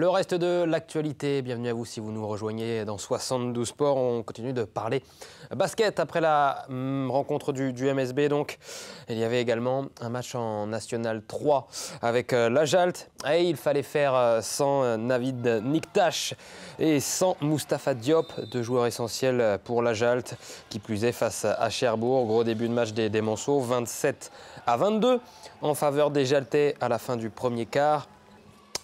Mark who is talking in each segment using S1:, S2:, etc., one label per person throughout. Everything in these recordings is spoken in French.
S1: Le reste de l'actualité, bienvenue à vous si vous nous rejoignez dans 72 Sports. On continue de parler basket après la hum, rencontre du, MSB. Donc, il y avait également un match en National 3 avec euh, la Jalt. Et il fallait faire euh, sans euh, Navid Niktash et sans Mustapha Diop, deux joueurs essentiels pour la Jalt, qui plus est face à Cherbourg. Gros début de match des, des Monceaux, 27 à 22 en faveur des Jaltais à la fin du premier quart.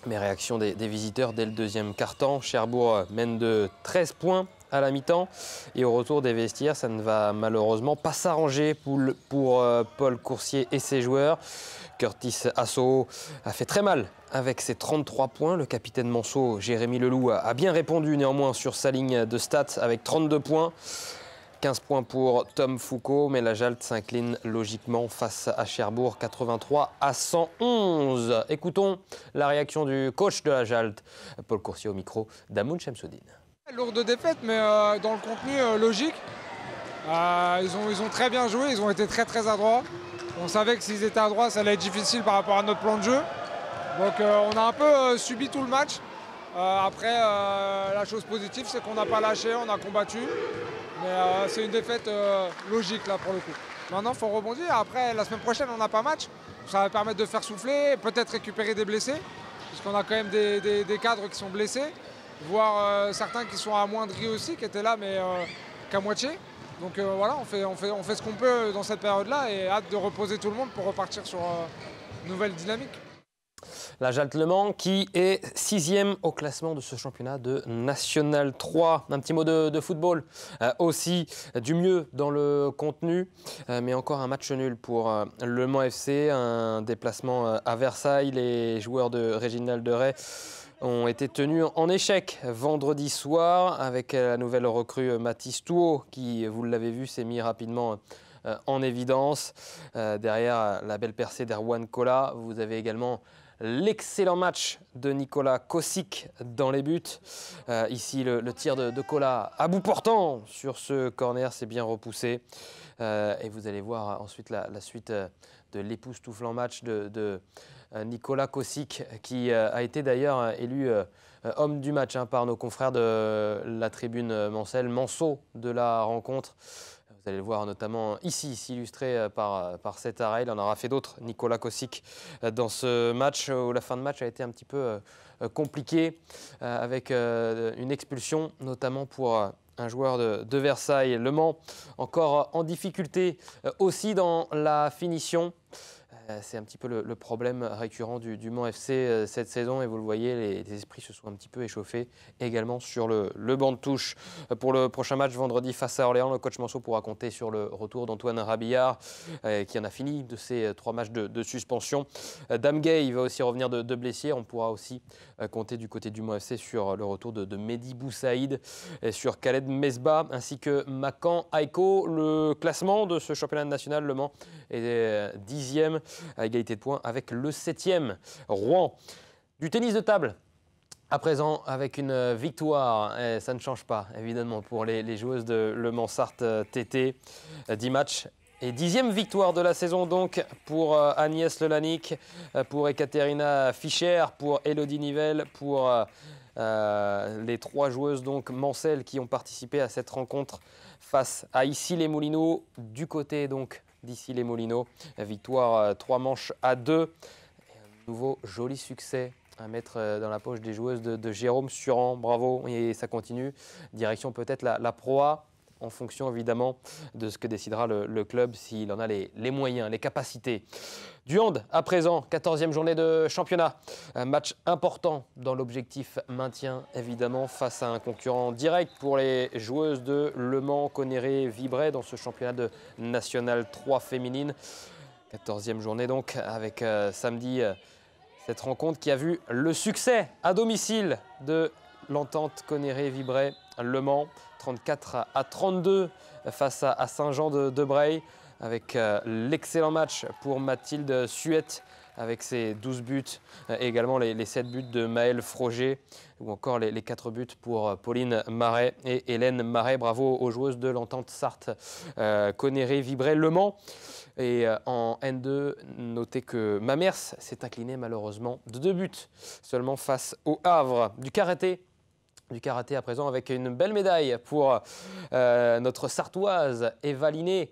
S1: Mais réaction des, visiteurs dès le deuxième quart-temps. Cherbourg mène de 13 points à la mi-temps. Et au retour des vestiaires, ça ne va malheureusement pas s'arranger pour, euh, Paul Coursier et ses joueurs. Curtis Asso a fait très mal avec ses 33 points. Le capitaine Monceau, Jérémy Leloup, a bien répondu néanmoins sur sa ligne de stats avec 32 points. 15 points pour Tom Foucault, mais la Jalte s'incline logiquement face à Cherbourg, 83 à 111. Écoutons la réaction du coach de la Paul Coursier au micro d'Amoun Chemsoudine. Lourde défaite, mais euh, dans le contenu euh, logique. Euh, ils, ont, ils ont très bien joué, ils ont été très très adroits. On savait que s'ils étaient adroits, ça allait être difficile par rapport à notre plan de jeu. Donc on a un peu subi tout le match. Euh, après, euh, la chose positive, c'est qu'on n'a pas lâché, on a combattu. Mais euh, c'est une défaite logique là pour le coup. Maintenant, il faut rebondir. Après, la semaine prochaine, on n'a pas match. Ça va permettre de faire souffler, peut-être récupérer des blessés, puisqu'on a quand même des, cadres qui sont blessés, voire certains qui sont amoindris aussi, qui étaient là, mais qu'à moitié. Donc voilà, on fait, ce qu'on peut dans cette période-là et hâte de reposer tout le monde pour repartir sur une nouvelle dynamique. La Jalte Le Mans qui est sixième au classement de ce championnat de National 3. Un petit mot de, football euh, aussi, du mieux dans le contenu, euh, mais encore un match nul pour euh, Le Mans FC, un déplacement à Versailles. Les joueurs de Réginald de Ray ont été tenus en échec vendredi soir avec la nouvelle recrue Mathis Touot qui, vous l'avez vu, s'est mis rapidement en évidence. derrière la belle percée d'Erwan Kola, vous avez également L'excellent match de Nicolas Kosic dans les buts. Euh, ici, le, tir de, de Cola à bout portant sur ce corner, s'est bien repoussé. Euh, et vous allez voir ensuite la, suite euh, de l'époustouflant match de, Nicolas Kosic, qui a été d'ailleurs élu homme du match hein, par nos confrères de la tribune Mancel, Manceau de la rencontre. Vous allez le voir notamment ici, illustré euh, par, euh, par cet arrêt. Il en aura fait d'autres, Nicolas Kosic, euh, dans ce match où la fin de match a été un petit peu compliquée, avec une expulsion notamment pour un joueur de, Versailles. Le Mans encore en difficulté aussi dans la finition. Euh, c'est un petit peu le, problème récurrent du, du Mans FC euh, cette saison et vous le voyez, les, esprits se sont un petit peu échauffés également sur le, banc de touche. Euh, pour le prochain match vendredi face à Orléans, le coach Manso pourra compter sur le retour d'Antoine Rabillard qui en a fini de ses trois matchs de, suspension. Damgay, il va aussi revenir de, de blessure. On pourra aussi compter du côté du Mans FC sur le retour de, Mehdi Boussaïd et sur Khaled Mesba ainsi que Makan Aiko. Le classement de ce championnat national Le Mans est dixième à égalité de points avec le 7e Rouen. Du tennis de table, à présent, avec une victoire, ça ne change pas évidemment pour les, joueuses de Le Mansart TT. 10 matchs et dixième victoire de la saison donc pour euh, Agnès Lelanic, euh, pour Ekaterina Fischer, pour Elodie Nivelle, pour euh, les trois joueuses donc Mancel qui ont participé à cette rencontre face à Issy les Moulineaux du côté donc d'ici les Molinos. Victoire 3 euh, manches à 2. nouveau joli succès à mettre euh, dans la poche des joueuses de, Jérôme Suran. Bravo, et ça continue. Direction peut-être la, la en fonction évidemment de ce que décidera le, club s'il en a les, moyens, les capacités. Du à présent, 14e journée de championnat. Un match important dans l'objectif maintien évidemment face à un concurrent direct pour les joueuses de Le Mans, Conéré, Vibray dans ce championnat de National 3 féminine. 14e journée donc avec euh, samedi euh, cette rencontre qui a vu le succès à domicile de l'entente Conneré-Vibray, Le Mans, 34 à 32 face à Saint-Jean-de-Bray, avec euh, l'excellent match pour Mathilde Suette avec ses 12 buts, euh, et également les, 7 buts de Maël Froger, ou encore les, 4 buts pour euh, Pauline Marais et Hélène Marais. Bravo aux joueuses de l'entente Sarthe, Conéré Conneré, Le Mans. Et en N2, notez que Mamers s'est incliné malheureusement de 2 buts seulement face au Havre. Du karaté du karaté à présent avec une belle médaille pour euh, notre sartoise Eva euh,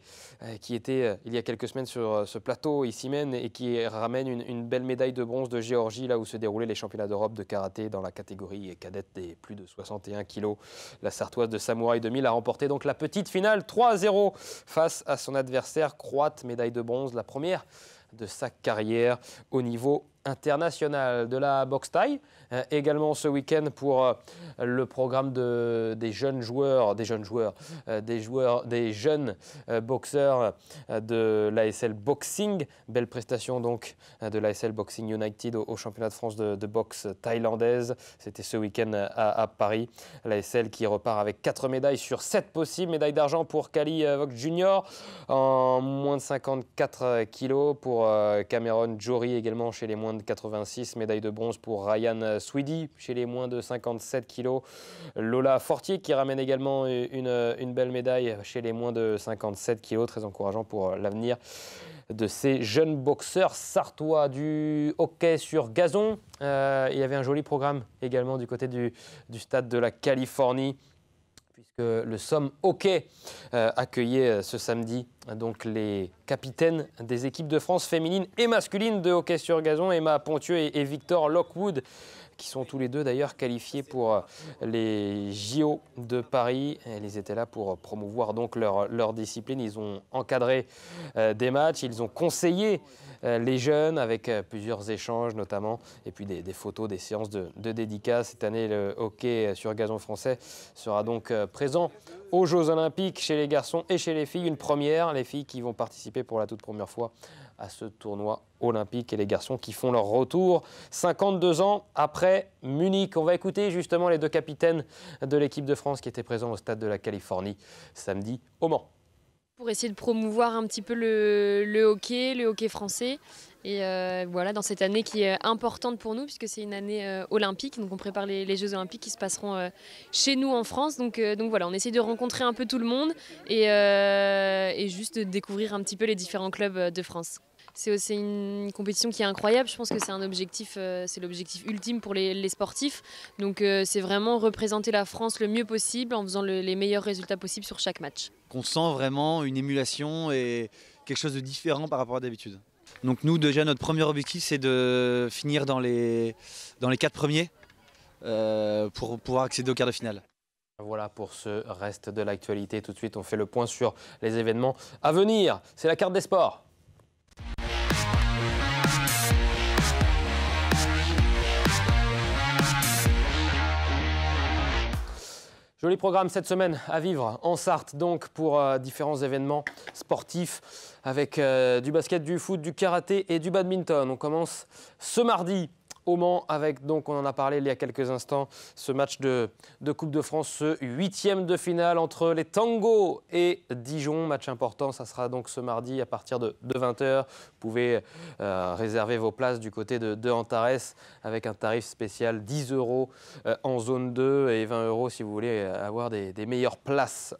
S1: qui était euh, il y a quelques semaines sur ce plateau ici même et qui ramène une, belle médaille de bronze de Géorgie là où se déroulaient les championnats d'Europe de karaté dans la catégorie cadette des plus de 61 kilos. La sartoise de Samouraï 2000 a remporté donc la petite finale 3-0 face à son adversaire croate, médaille de bronze, la première de sa carrière au niveau International de la boxe taille. Euh, également ce week-end pour euh, le programme des jeunes joueurs, des jeunes joueurs, euh, des joueurs, des jeunes boxeurs de l'ASL Boxing. Belle prestation donc de l'ASL Boxing United au, championnat de France de, boxe thaïlandaise. C'était ce week-end à, Paris. L'ASL qui repart avec quatre médailles sur 7 possibles. médailles d'argent pour Kali Vox Junior en moins de 54 kilos pour Cameron Jory également chez les moins 86 médailles de bronze pour Ryan Sweedy chez les moins de 57 kilos. Lola Fortier qui ramène également une, belle médaille chez les moins de 57 kilos, très encourageant pour l'avenir de ces jeunes boxeurs sartois du hockey sur gazon. Euh, il y avait un joli programme également du côté du stade de la Californie puisque le Somme Hockey euh, accueillait euh, ce samedi donc les capitaines des équipes de France féminines et masculines de hockey sur gazon, Emma Pontieux et, Victor Lockwood qui sont tous les deux d'ailleurs qualifiés pour euh, les JO de Paris. Ils étaient là pour promouvoir donc leur, discipline. Ils ont encadré euh, des matchs, ils ont conseillé euh, les jeunes avec plusieurs échanges notamment, et puis des, photos, des séances de, de dédicaces. Cette année, le hockey sur gazon français sera donc présent aux Jeux Olympiques chez les garçons et chez les filles. Une première, les filles qui vont participer pour la toute première fois à ce tournoi olympique et les garçons qui font leur retour 52 ans après Munich. On va écouter justement les deux capitaines de l'équipe de France qui étaient présents au stade de la Californie samedi au Mans. Pour essayer de promouvoir un petit peu le, hockey, le hockey français. Et euh, voilà, dans cette année qui est importante pour nous, puisque c'est une année euh, olympique, donc on prépare les, Jeux olympiques qui se passeront euh, chez nous en France. Donc, voilà, on essaie de rencontrer un peu tout le monde et juste de découvrir un petit peu les différents clubs de France c'est aussi une compétition qui est incroyable. Je pense que c'est un objectif, euh, c'est l'objectif ultime pour les, sportifs. Donc euh, c'est vraiment représenter la France le mieux possible en faisant les meilleurs résultats possibles sur chaque match. Qu'on sent vraiment une émulation et quelque chose de différent par rapport à d'habitude. Donc nous déjà notre premier objectif c'est de finir dans les dans les quatre premiers euh, pour pouvoir accéder au quart de finale. Voilà pour ce reste de l'actualité. Tout de suite, on fait le point sur les événements à venir. C'est la carte des sports. Joli programme cette semaine à vivre en Sarthe, donc pour euh, différents événements sportifs avec euh, du basket, du foot, du karaté et du badminton. On commence ce mardi au Mans avec, donc on en a parlé il y a quelques instants, ce match de, de Coupe de France, ce huitième de finale entre les Tango et Dijon. Match important, ça sera donc ce mardi à partir de, 20h. Vous pouvez euh, réserver vos places du côté de, Antares avec un tarif spécial 10 euros euh, en zone 2 et 20 euros si vous voulez avoir des, meilleures places.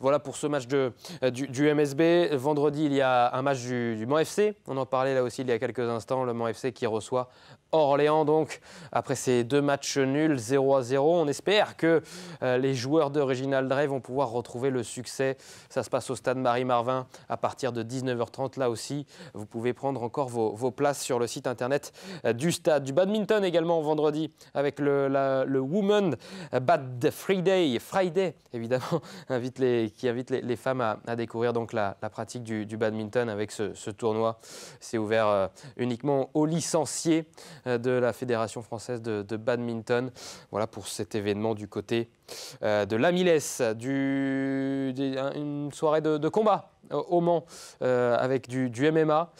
S1: Voilà pour ce match de, euh, du, MSB. Vendredi, il y a un match du, du Mans FC. On en parlait là aussi il y a quelques instants. Le Mans FC qui reçoit Orléans donc après ces deux matchs nuls 0 à 0. On espère que euh, les joueurs de Reginald Drey vont pouvoir retrouver le succès. Ça se passe au stade Marie-Marvin à partir de 19h30. Là aussi, vous pouvez prendre encore vos, places sur le site internet euh, du stade. Du badminton également vendredi avec le, la, le Woman Bad Friday. Friday évidemment invite les, qui invite les, femmes à, découvrir donc la, pratique du, badminton avec ce, tournoi. C'est ouvert euh, uniquement aux licenciés. Euh, de la Fédération française de, badminton. Voilà pour cet événement du côté euh, de l'Amilès, du, une soirée de, combat au Mans euh, avec du, MMA,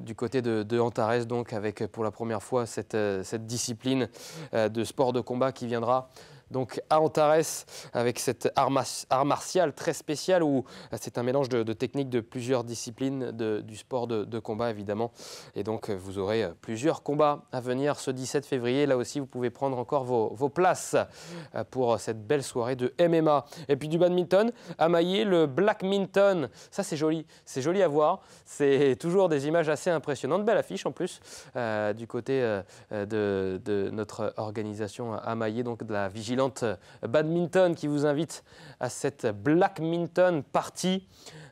S1: du côté de, Antares, donc avec pour la première fois cette, discipline de sport de combat qui viendra donc à Antares avec cette art, martial très spécial où euh, c'est un mélange de, techniques de plusieurs disciplines du sport de, combat évidemment. Et donc euh, vous aurez euh, plusieurs combats à venir ce 17 février. Là aussi vous pouvez prendre encore vos, places pour cette belle soirée de MMA. Et puis du badminton à Maillé, le Blackminton. Ça c'est joli, c'est joli à voir. C'est toujours des images assez impressionnantes, belle affiche en plus du côté de, notre organisation à Maillé, donc de la vigilance Badminton qui vous invite à cette Blackminton Party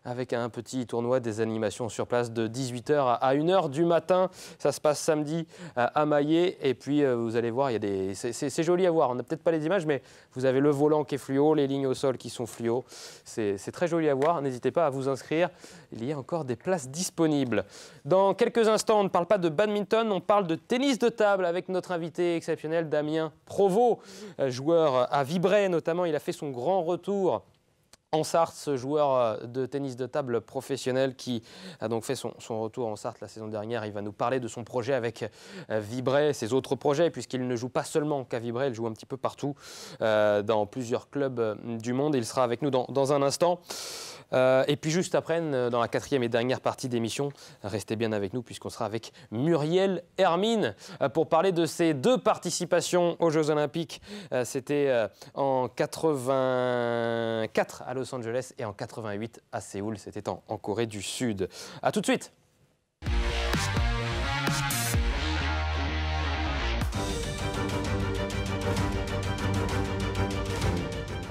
S1: avec un petit tournoi des animations sur place de 18h à 1h du matin. Ça se passe samedi à Maillet. Et puis, euh, vous allez voir, il y a des... c'est joli à voir. On n'a peut-être pas les images, mais vous avez le volant qui est fluo, les lignes au sol qui sont fluo. C'est très joli à voir. N'hésitez pas à vous inscrire. Il y a encore des places disponibles. Dans quelques instants, on ne parle pas de badminton, on parle de tennis de table avec notre invité exceptionnel Damien Provo, euh, joueur à Vibray notamment il a fait son grand retour en Sarthe, ce joueur euh, de tennis de table professionnel qui a donc fait son, retour en Sarthe la saison dernière. Il va nous parler de son projet avec euh, Vibray, ses autres projets, puisqu'il ne joue pas seulement qu'à Vibray, il joue un petit peu partout euh, dans plusieurs clubs du monde. Il sera avec nous dans, un instant. et puis juste après, dans la quatrième et dernière partie d'émission, restez bien avec nous puisqu'on sera avec Muriel Hermine pour parler de ses deux participations aux Jeux Olympiques. C'était en 84 Los Angeles et en 88 à Séoul. C'était en, Corée du Sud. A tout de suite